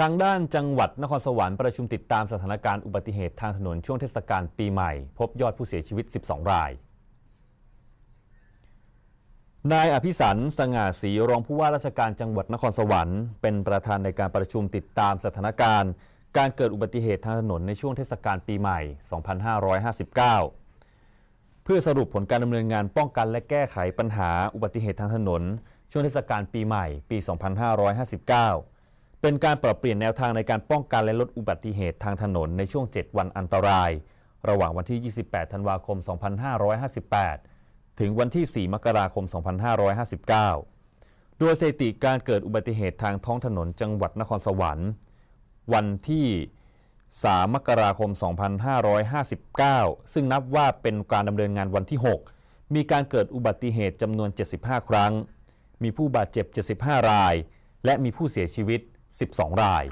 ทางด้านจังหวัดนครสวรรค์ประชุมติดตามสถานการณ์อุบัติเหตุทางถนนช่วงเทศกาลปีใหม่ พบยอดผู้เสียชีวิต 12 ราย นายอภิสันสง่าศรีรองผู้ว่าราชการจังหวัดนครสวรรค์เป็นประธานในการประชุมติดตามสถานการณ์ การเกิดอุบัติเหตุทางถนนในช่วงเทศกาลปีใหม่ 2559 เพื่อสรุปผลการดำเนินงานป้องกันและแก้ไขปัญหาอุบัติเหตุทางถนน ช่วงเทศกาลปีใหม่ปี 2559เป็นการปรับเปลี่ยนแนวทางในการป้องกันและลดอุบัติเหตุทางถนนในช่วง 7 วันอันตราย ระหว่างวันที่ 28 ธันวาคม 2558 ถึงวันที่ 4 มกราคม 2559โดยสถิติการเกิดอุบัติเหตุทางท้องถนนจังหวัดนครสวรรค์ วันที่ 3 มกราคม 2559 ซึ่งนับว่าเป็นการดำเนินงานวันที่ 6 มีการเกิดอุบัติเหตุจำนวน 75 ครั้ง มีผู้บาดเจ็บ 75 ราย และมีผู้เสียชีวิต12ราย